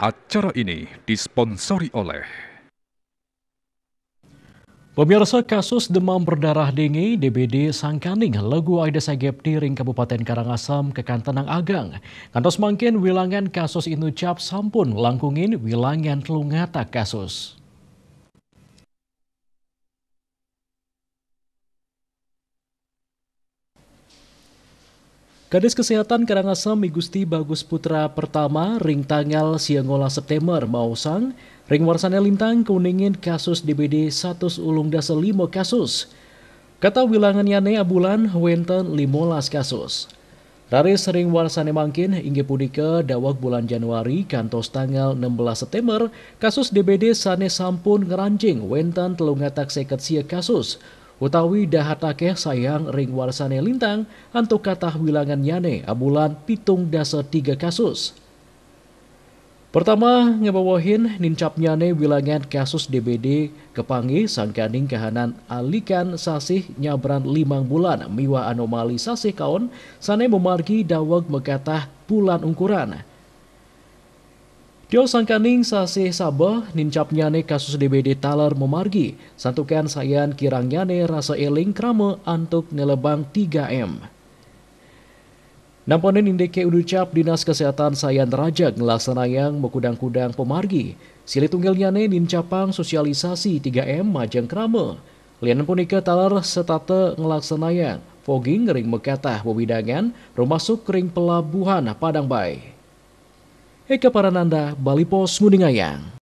Acara ini disponsori oleh Pemirsa kasus demam berdarah dengue DBD Sangkaning Legu Aida ring Kabupaten Karangasem Kantenang Agang. Kantos mangkin wilangan kasus inucap sampun langkungin wilangan telungata kasus. Kades Kesehatan Karangasem Igusti Bagus Putra pertama ring tanggal siangola September mausang ring warsana lintang kuningin kasus DBD satus ulung dasa lima kasus. Kata wilangan yane abulan wenten limolas kasus. Rari sering warsane mangkin inggih punika dawak bulan Januari kantos tanggal 16 September kasus DBD sane sampun ngerancing wenten telungatak seket sia kasus Utawi dahatake sayang ring warsane lintang antuk katah wilangan nyane abulan pitung dasa tiga kasus. Pertama, ngebawahin nincap nyane wilangan kasus DBD kepangi sangkaning kahanan alikan sasih nyabran limang bulan miwa anomali sasih kaon sane memargi dawag mekatah bulan ukuran. Tio sangkaning sase sabah nyane kasus DBD taler memargi. Santukan sayan kirang nyane rasa eling krama antuk nelebang 3M. Namponen indeke uducap Dinas Kesehatan Sayan raja ngelaksanayang mekudang-kudang pemargi. Sili nyane nincapang sosialisasi 3M majang krama. Lianan punika talar setata ngelaksanayan. Fogging ngering mekatah pembidangan, rumah kering pelabuhan Padang Bay. Eka Parananda, Bali Pos, Nguningayang.